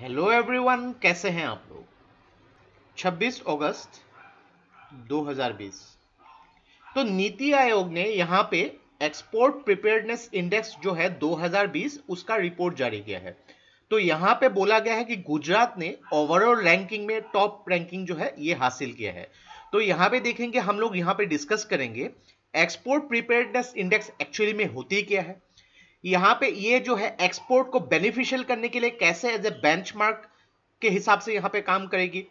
hello everyone कैसे हैं आप लोग 26 अगस्त 2020 तो नीति आयोग ने यहाँ पे एक्सपोर्ट प्रिपेयरनेस इंडेक्स जो है 2020 उसका रिपोर्ट जारी किया है तो यहाँ पे बोला गया है कि गुजरात ने ओवरऑल रैंकिंग में टॉप रैंकिंग जो है ये हासिल किया है तो यहाँ पे देखेंगे हम लोग यहाँ पे डिस्कस करेंगे एक्सपोर्ट प्रिपेयरनेस इंडेक्स एक्चुअली में होती क्या है यहां पे ये जो है एक्सपोर्ट को बेनिफिशियल करने के लिए कैसे एज ए बेंचमार्क के हिसाब से यहाँ पे काम करेगी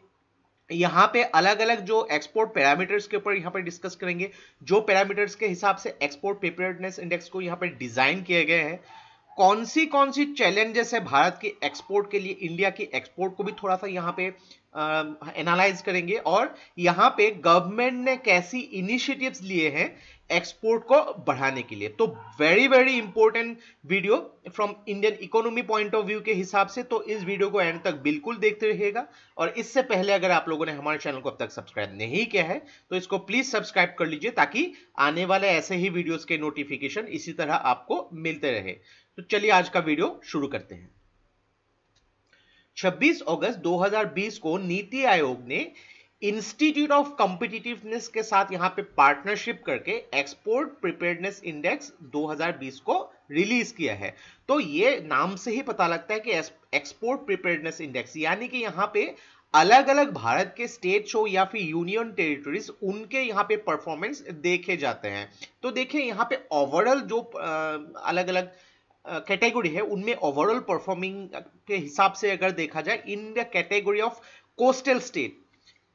यहाँ पे अलग अलग जो एक्सपोर्ट पैरामीटर्स के ऊपर यहां पर डिस्कस करेंगे जो पैरामीटर्स के हिसाब से एक्सपोर्ट प्रिपेयर्डनेस इंडेक्स को यहाँ पे डिजाइन किए गए हैं कौन सी कौन सी चैलेंजेस है भारत की एक्सपोर्ट के लिए इंडिया की एक्सपोर्ट को भी थोड़ा सा यहाँ पे एनालाइज करेंगे और यहाँ पे गवर्नमेंट ने कैसी इनिशिएटिव्स लिए हैं एक्सपोर्ट को बढ़ाने के लिए तो very very important video from Indian economy point of view के हिसाब से तो इस वीडियो को एंड तक बिल्कुल देखते रहिएगा और इससे पहले अगर आप लोगों ने हमारे चैनल को अब तक सब्सक्राइब नहीं किया है तो इसको प्लीज सब्सक्राइब कर लीजिए ताकि आने वाले ऐसे ही वीडियोज के नोटिफिकेशन इसी तरह आपको मिलते रहे तो चलिए आज का वीडियो शुरू करते हैं 26 अगस्त 2020 को नीति आयोग ने इंस्टीट्यूट ऑफ कॉम्पिटिटिवनेस के साथ यहाँ पे पार्टनरशिप करके एक्सपोर्ट प्रिपेयरनेस इंडेक्स 2020 को रिलीज किया है तो ये नाम से ही पता लगता है कि एक्सपोर्ट प्रिपेयरनेस इंडेक्स यानी कि यहाँ पे अलग अलग भारत के स्टेट शो या फिर यूनियन टेरिटरीज उनके यहाँ पे परफॉर्मेंस देखे जाते हैं तो देखिए यहाँ पे ओवरऑल जो अलग अलग कैटेगरी है उनमें ओवरऑल परफॉर्मिंग के हिसाब से अगर देखा जाए in the category of coastal state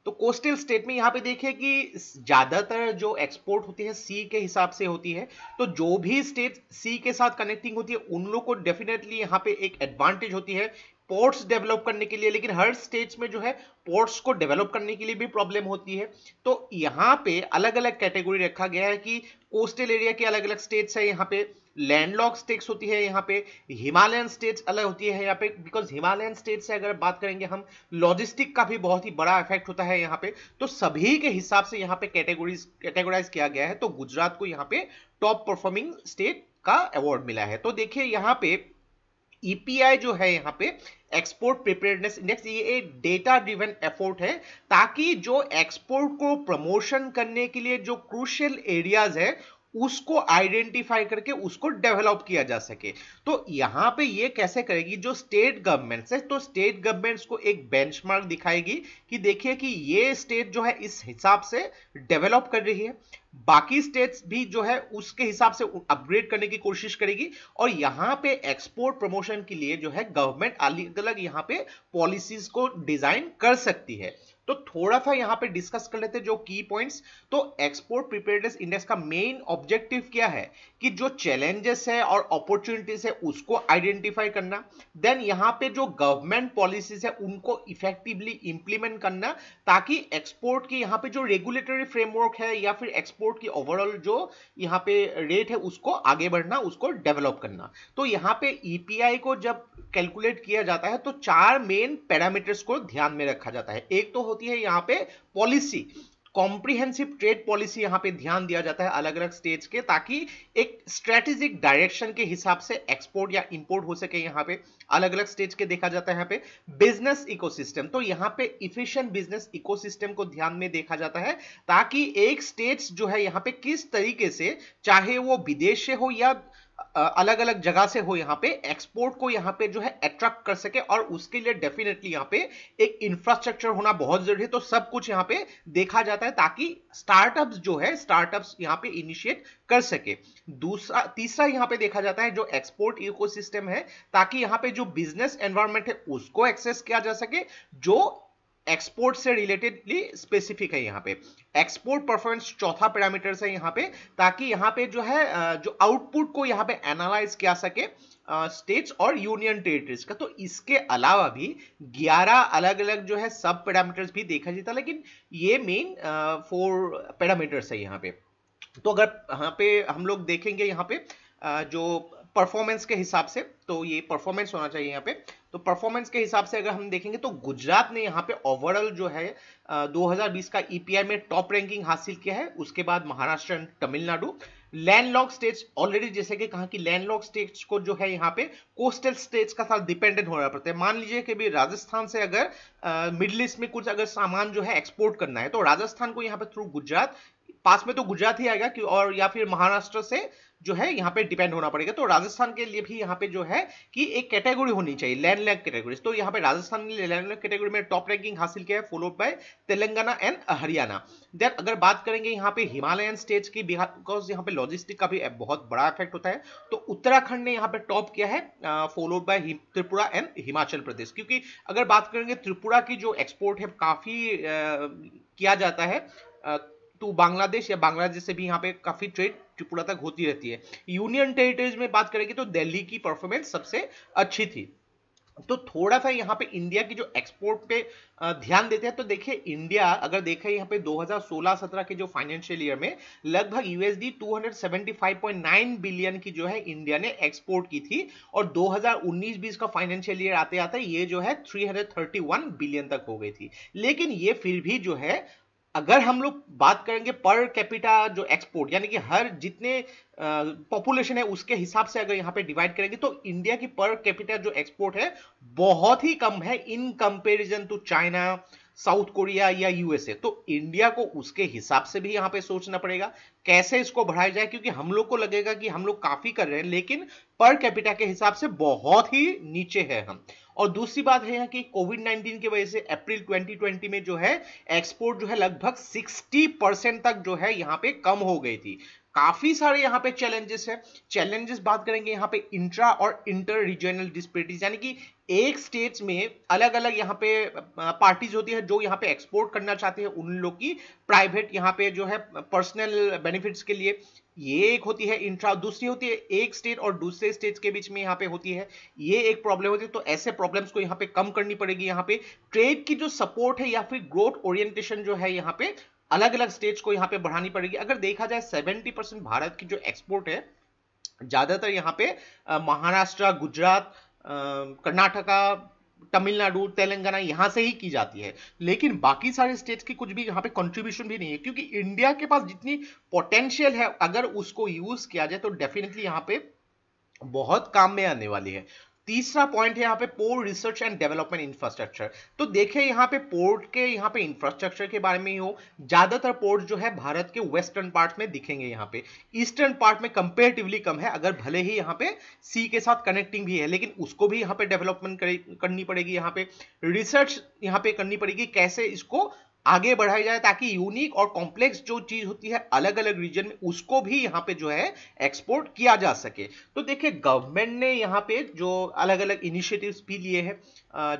तो कोस्टल स्टेट में यहाँ पे देखिए कि ज़्यादातर जो एक्सपोर्ट होती है सी के हिसाब से होती है तो जो भी स्टेट सी के साथ कनेक्टिंग होती है उन लोग को डेफिनेटली यहाँ पे एक एडवांटेज होती है पोर्ट्स डेवलप करने के लिए लेकिन हर स्टेट्स में जो है पोर्ट्स को डेवलप करने के लिए भी प्रॉब्लम होती है तो यहाँ पे अलग अलग कैटेगरी रखा गया है कि कोस्टल एरिया के अलग अलग स्टेट्स है यहाँ पे लैंडलॉक स्टेट्स होती है यहाँ पे हिमालयन स्टेट्स अलग होती है यहाँ पे बिकॉज हिमालयन स्टेट से अगर बात करेंगे हम लॉजिस्टिक का भी बहुत ही बड़ा इफेक्ट होता है यहाँ पे तो सभी के हिसाब से यहाँ पे कैटेगोरीज कैटेगोराइज किया गया है तो गुजरात को यहाँ पे टॉप परफॉर्मिंग स्टेट का अवार्ड मिला है तो देखिए यहाँ पे ईपीआई e जो है यहाँ पे एक्सपोर्ट प्रिपेयरनेस इंडेक्स ये एक डेटा ड्रिवन एफोर्ट है ताकि जो एक्सपोर्ट को प्रमोशन करने के लिए जो क्रूशियल एरियाज है उसको आइडेंटिफाई करके उसको डेवलप किया जा सके तो यहाँ पे ये कैसे करेगी जो स्टेट गवर्नमेंट्स है तो स्टेट गवर्नमेंट्स को एक बेंचमार्क दिखाएगी कि देखिए कि ये स्टेट जो है इस हिसाब से डेवलप कर रही है बाकी स्टेट्स भी जो है उसके हिसाब से अपग्रेड करने की कोशिश करेगी और यहाँ पे एक्सपोर्ट प्रमोशन के लिए जो है गवर्नमेंट अलग अलग यहाँ पे पॉलिसीज को डिजाइन कर सकती है तो थोड़ा सा यहां पे डिस्कस कर लेते जो की पॉइंट्स तो एक्सपोर्ट प्रिपेयर्डनेस इंडेक्स का मेन ऑब्जेक्टिव क्या है कि जो चैलेंजेस है और अपॉर्चुनिटीज है उसको आइडेंटिफाई करना देन यहां पे जो गवर्नमेंट पॉलिसीज है उनको इफेक्टिवली इंप्लीमेंट करना ताकि एक्सपोर्ट की यहां पे जो रेगुलेटरी फ्रेमवर्क है या फिर एक्सपोर्ट की ओवरऑल जो यहाँ पे रेट है उसको आगे बढ़ना उसको डेवलप करना तो यहाँ पे ईपीआई e को जब कैलकुलेट किया जाता है तो चार मेन पैरामीटर्स को ध्यान में रखा जाता है एक तो होती है यहाँ पे पॉलिसी कॉम्प्रिहेंसिव ट्रेड पॉलिसी यहाँ पे ध्यान दिया जाता है अलग अलग स्टेज के ताकि एक स्ट्रेटेजिक डायरेक्शन के हिसाब से एक्सपोर्ट या इंपोर्ट हो सके यहाँ पे अलग अलग स्टेज के देखा जाता है यहाँ पे बिजनेस इकोसिस्टम तो यहाँ पे इफिशियंट बिजनेस इकोसिस्टम को ध्यान में देखा जाता है ताकि एक स्टेट जो है यहाँ पे किस तरीके से चाहे वो विदेश से हो या अलग अलग जगह से हो यहाँ पे एक्सपोर्ट को यहाँ पे जो है अट्रैक्ट कर सके और उसके लिए डेफिनेटली यहाँ पे एक इंफ्रास्ट्रक्चर होना बहुत जरूरी है तो सब कुछ यहाँ पे देखा जाता है ताकि स्टार्टअप्स जो है स्टार्टअप्स यहाँ पे इनिशिएट कर सके दूसरा तीसरा यहाँ पे देखा जाता है जो एक्सपोर्ट इकोसिस्टम है ताकि यहाँ पे जो बिजनेस एनवायरमेंट है उसको एक्सेस किया जा सके जो एक्सपोर्ट से रिलेटेडली स्पेसिफिक है यहाँ पे एक्सपोर्ट परफॉर्मेंस चौथा पैरामीटर है यहाँ पे ताकि यहाँ पे जो है जो आउटपुट को यहाँ पे एनालाइज किया सके स्टेट्स और यूनियन टेरिटरीज का तो इसके अलावा भी 11 अलग अलग जो है सब पैरामीटर्स भी देखा जाता लेकिन ये मेन फोर पैरामीटर्स है यहाँ पे तो अगर यहाँ पे हम लोग देखेंगे यहाँ पे uh, जो परफॉर्मेंस के हिसाब से तो ये परफॉर्मेंस होना चाहिए यहाँ पे तो परफॉर्मेंस के हिसाब से अगर हम देखेंगे तो गुजरात ने यहाँ पे ओवरऑल जो है आ, 2020 का ईपीआई e में टॉप रैंकिंग हासिल किया है उसके बाद Maharashtra and Tamil Nadu landlocked states already जैसे कि कहा कि लैंडलॉक स्टेट्स को जो है यहाँ पे कोस्टल स्टेट्स का साथ डिपेंडेंट होना पड़ता है मान लीजिए कि भी राजस्थान से अगर मिडल ईस्ट में कुछ अगर सामान जो है एक्सपोर्ट करना है तो राजस्थान को यहाँ पे थ्रू गुजरात पास में तो गुजरात ही आएगा कि और या फिर महाराष्ट्र से जो है यहाँ पे डिपेंड होना पड़ेगा तो राजस्थान के लिए भी यहाँ पे जो है कि एक कैटेगरी होनी चाहिए लैंडलैंड कैटेगरी तो यहाँ पे राजस्थान ने लैंडलैंड कैटेगरी में टॉप रैंकिंग हासिल किया है followed by Telangana and Haryana then अगर बात करेंगे यहाँ पे हिमालयन स्टेट्स की बिकॉज यहाँ पे लॉजिस्टिक का भी बहुत बड़ा इफेक्ट होता है तो उत्तराखंड ने यहाँ पे टॉप किया है followed by Tripura and Himachal Pradesh क्योंकि अगर बात करेंगे त्रिपुरा की जो एक्सपोर्ट है काफी किया जाता है टू तो बांग्लादेश या बांग्लादेश से भी यहाँ पे काफी ट्रेड त्रिपुरा तक होती रहती है यूनियन टेरिटरीज में बात करेंगे तो दिल्ली की परफॉर्मेंस सबसे अच्छी थी तो थोड़ा सा यहाँ पे इंडिया की जो एक्सपोर्ट पे ध्यान देते हैं तो देखिए इंडिया अगर देखें यहाँ पे 2016-17 के जो फाइनेंशियल ईयर में लगभग यूएसडी 275.9 बिलियन की जो है इंडिया ने एक्सपोर्ट की थी और 2019-20 का फाइनेंशियल ईयर आते आते ये जो है 331 बिलियन तक हो गई थी लेकिन ये फिर भी जो है अगर हम लोग बात करेंगे पर कैपिटा जो एक्सपोर्ट यानी कि हर जितने पॉपुलेशन है उसके हिसाब से अगर यहाँ पे डिवाइड करेंगे तो इंडिया की पर कैपिटा जो एक्सपोर्ट है बहुत ही कम है in comparison to China South Korea या यूएसए तो इंडिया को उसके हिसाब से भी यहां पे सोचना पड़ेगा कैसे इसको बढ़ाया जाए क्योंकि हम लोग को लगेगा कि हम लोग काफी कर रहे हैं लेकिन पर कैपिटा के हिसाब से बहुत ही नीचे है हम और दूसरी बात है यहाँ कि कोविड 19 की वजह से अप्रैल 2020 में जो है एक्सपोर्ट जो है लगभग 60 परसेंट तक जो है यहाँ पे कम हो गई थी काफी सारे यहाँ पे चैलेंजेस है चैलेंजेस बात करेंगे यहाँ पे इंट्रा और इंटर रीजनल डिस्प्यूटीज यानी कि एक स्टेट्स में अलग अलग यहाँ पे पार्टीज होती है जो यहाँ पे एक्सपोर्ट करना चाहते हैं उन लोग की प्राइवेट यहाँ पे जो है पर्सनल बेनिफिट्स के लिए ये एक होती है इंट्रा दूसरी होती है एक स्टेट और दूसरे स्टेट्स के बीच में यहाँ पे होती है ये एक प्रॉब्लम होती है तो ऐसे प्रॉब्लम्स को यहाँ पे कम करनी पड़ेगी यहाँ पे ट्रेड की जो सपोर्ट है या फिर ग्रोथ ओरिएंटेशन जो है यहाँ पे अलग अलग स्टेज को यहाँ पे बढ़ानी पड़ेगी अगर देखा जाए 70 परसेंट भारत की जो एक्सपोर्ट है ज़्यादातर यहाँ पे महाराष्ट्र गुजरात कर्नाटका तमिलनाडु तेलंगाना यहाँ से ही की जाती है लेकिन बाकी सारे स्टेट्स की कुछ भी यहाँ पे कंट्रीब्यूशन भी नहीं है क्योंकि इंडिया के पास जितनी पोटेंशियल है अगर उसको यूज किया जाए तो डेफिनेटली यहाँ पे बहुत काम में आने वाली है तीसरा पॉइंट है यहाँ पे port research and development infrastructure तो देखिए यहाँ पे पोर्ट के यहाँ पे इंफ्रास्ट्रक्चर के बारे में ही हो ज्यादातर पोर्ट जो है भारत के वेस्टर्न पार्ट में दिखेंगे यहाँ पे ईस्टर्न पार्ट में कंपेरेटिवली कम है अगर भले ही यहाँ पे सी के साथ कनेक्टिंग भी है लेकिन उसको भी यहाँ पे डेवलपमेंट करनी पड़ेगी यहाँ पे रिसर्च यहाँ पे करनी पड़ेगी कैसे इसको आगे बढ़ाई जाए ताकि यूनिक और कॉम्प्लेक्स जो चीज होती है अलग अलग रीजन में उसको भी यहाँ पे जो है एक्सपोर्ट किया जा सके तो देखिए गवर्नमेंट ने यहाँ पे जो अलग अलग इनिशिएटिव्स भी लिए हैं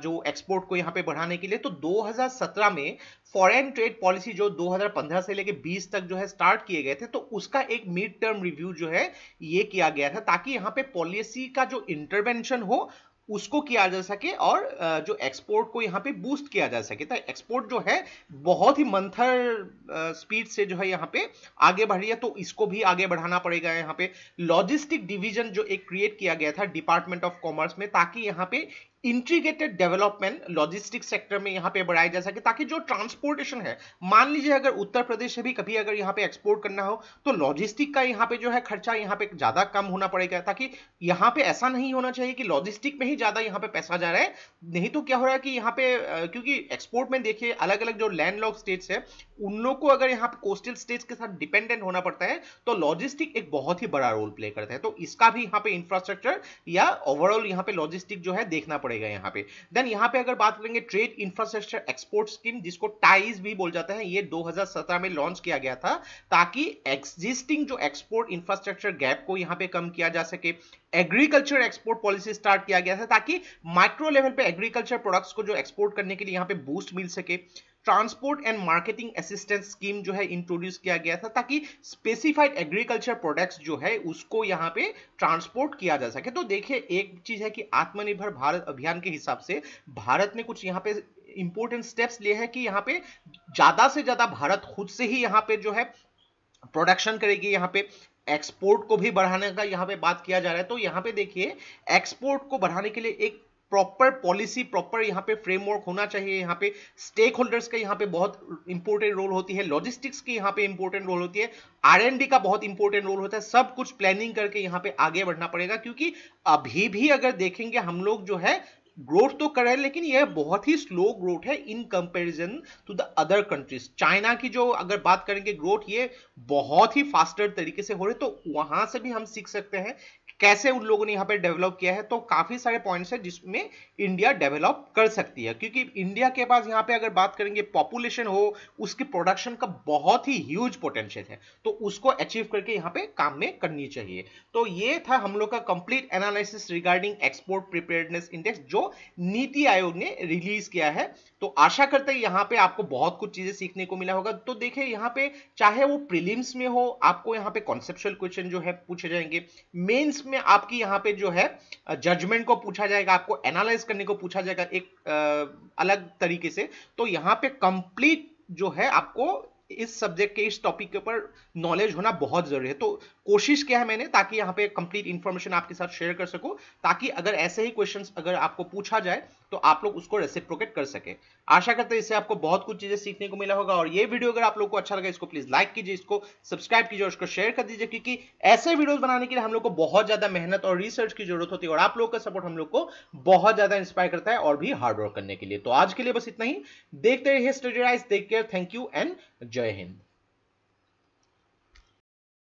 जो एक्सपोर्ट को यहाँ पे बढ़ाने के लिए तो 2017 में फॉरेन ट्रेड पॉलिसी जो 2015 से लेके 20 तक जो है स्टार्ट किए गए थे तो उसका एक मिड टर्म रिव्यू जो है ये किया गया था ताकि यहाँ पे पॉलिसी का जो इंटरवेंशन हो उसको किया जा सके और जो एक्सपोर्ट को यहाँ पे बूस्ट किया जा सके तो एक्सपोर्ट जो है बहुत ही मंथर स्पीड से जो है यहाँ पे आगे बढ़ रही है तो इसको भी आगे बढ़ाना पड़ेगा यहाँ पे लॉजिस्टिक डिवीजन जो एक क्रिएट किया गया था डिपार्टमेंट ऑफ कॉमर्स में ताकि यहाँ पे इंटीग्रेटेड डेवलपमेंट लॉजिस्टिक सेक्टर में यहाँ पे बढ़ाया जा सके ताकि जो ट्रांसपोर्टेशन है मान लीजिए अगर उत्तर प्रदेश से भी कभी अगर यहाँ पे एक्सपोर्ट करना हो तो लॉजिस्टिक का यहाँ पे जो है खर्चा यहाँ पे ज्यादा कम होना पड़ेगा ताकि यहाँ पे ऐसा नहीं होना चाहिए कि लॉजिस्टिक में ही ज्यादा यहाँ पे पैसा जा रहा है नहीं तो क्या हो रहा है कि यहाँ पे क्योंकि एक्सपोर्ट में देखिए अलग अलग जो लैंड स्टेट्स है उन लोग को अगर यहाँ कोस्टल स्टेट्स के साथ डिपेंडेंट होना पड़ता है तो लॉजिस्टिक एक बहुत ही बड़ा रोल प्ले करता है तो इसका भी यहाँ पे इंफ्रास्ट्रक्चर या ओवरऑल यहाँ पे लॉजिस्टिक जो है देखना पड़ेगा यहाँ पे देन यहाँ पे अगर बात करेंगे ट्रेड इंफ्रास्ट्रक्चर एक्सपोर्ट स्कीम जिसको टाइज भी बोल जाता है ये दो में लॉन्च किया गया था ताकि एग्जिस्टिंग जो एक्सपोर्ट इंफ्रास्ट्रक्चर गैप को यहाँ पे कम किया जा सके एग्रीकल्चर एक्सपोर्ट पॉलिसी स्टार्ट किया गया था ताकि माइक्रो लेवल पे एग्रीकल्चर प्रोडक्ट्स को जो एक्सपोर्ट करने के लिए यहाँ पे बूस्ट मिल सके transport and marketing assistance scheme जो है इंट्रोड्यूस किया गया था ताकि स्पेसिफाइड एग्रीकल्चर प्रोडक्ट्स जो है उसको यहाँ पे ट्रांसपोर्ट किया जा सके तो देखिए एक चीज है कि आत्मनिर्भर भारत अभियान के हिसाब से भारत ने कुछ यहाँ पे इंपोर्टेंट स्टेप्स लिए हैं कि यहाँ पे ज्यादा से ज्यादा भारत खुद से ही यहाँ पे जो है प्रोडक्शन करेगी यहाँ पे एक्सपोर्ट को भी बढ़ाने का यहाँ पे बात किया जा रहा है तो यहाँ पे देखिए एक्सपोर्ट को बढ़ाने के लिए एक प्रॉपर पॉलिसी प्रॉपर यहाँ पे फ्रेमवर्क होना चाहिए यहाँ पे स्टेक होल्डर्स का यहाँ पे बहुत इंपॉर्टेंट रोल होती है लॉजिस्टिक्स की यहाँ पे इंपॉर्टेंट रोल होती है आरएनडी का बहुत इंपॉर्टेंट रोल होता है सब कुछ प्लानिंग करके यहाँ पे आगे बढ़ना पड़ेगा क्योंकि अभी भी अगर देखेंगे हम लोग जो है ग्रोथ तो कर रहा है लेकिन यह बहुत ही स्लो ग्रोथ है in comparison to the other countries China की जो अगर बात करेंगे ग्रोथ ये बहुत ही फास्टर तरीके से हो रही है तो वहां से भी हम सीख सकते हैं कैसे उन लोगों ने यहाँ पे डेवलप किया है तो काफी सारे पॉइंट्स है जिसमें इंडिया डेवलप कर सकती है क्योंकि इंडिया के पास यहाँ पे अगर बात करेंगे पॉपुलेशन हो उसकी प्रोडक्शन का बहुत ही ह्यूज पोटेंशियल है तो उसको अचीव करके यहाँ पे काम में करनी चाहिए तो ये था हम लोग का complete analysis regarding export preparedness index जो नीति आयोग ने रिलीज किया है तो आशा करते हैं यहाँ पे आपको बहुत कुछ चीजें सीखने को मिला होगा तो देखिए यहाँ पे चाहे वो प्रिलिम्स में हो आपको यहाँ पे कॉन्सेप्चुअल क्वेश्चन जो है पूछे जाएंगे मेन्स में आपकी यहाँ पे जो है जजमेंट को पूछा जाएगा आपको एनालाइज करने को पूछा जाएगा एक आ, अलग तरीके से तो यहाँ पे कंप्लीट जो है आपको इस सब्जेक्ट के इस टॉपिक के ऊपर नॉलेज होना बहुत जरूरी है तो कोशिश किया है मैंने ताकि यहाँ पे कंप्लीट इन्फॉर्मेशन आपके साथ शेयर कर सकूँ ताकि अगर ऐसे ही क्वेश्चन अगर आपको पूछा जाए तो आप लोग उसको रेसिप्रोकेट कर सके आशा करते हैं इससे आपको बहुत कुछ चीज़ें सीखने को मिला होगा और ये वीडियो अगर आप लोग को अच्छा लगा इसको प्लीज़ लाइक कीजिए इसको सब्सक्राइब कीजिए और उसको शेयर कर दीजिए क्योंकि ऐसे वीडियोज बनाने के लिए हम लोग को बहुत ज़्यादा मेहनत और रिसर्च की जरूरत होती है और आप लोग का सपोर्ट हम लोग को बहुत ज़्यादा इंस्पायर करता है और भी हार्डवर्क करने के लिए तो आज के लिए बस इतना ही देखते रहिए Studyrise take care thank you and Jai Hind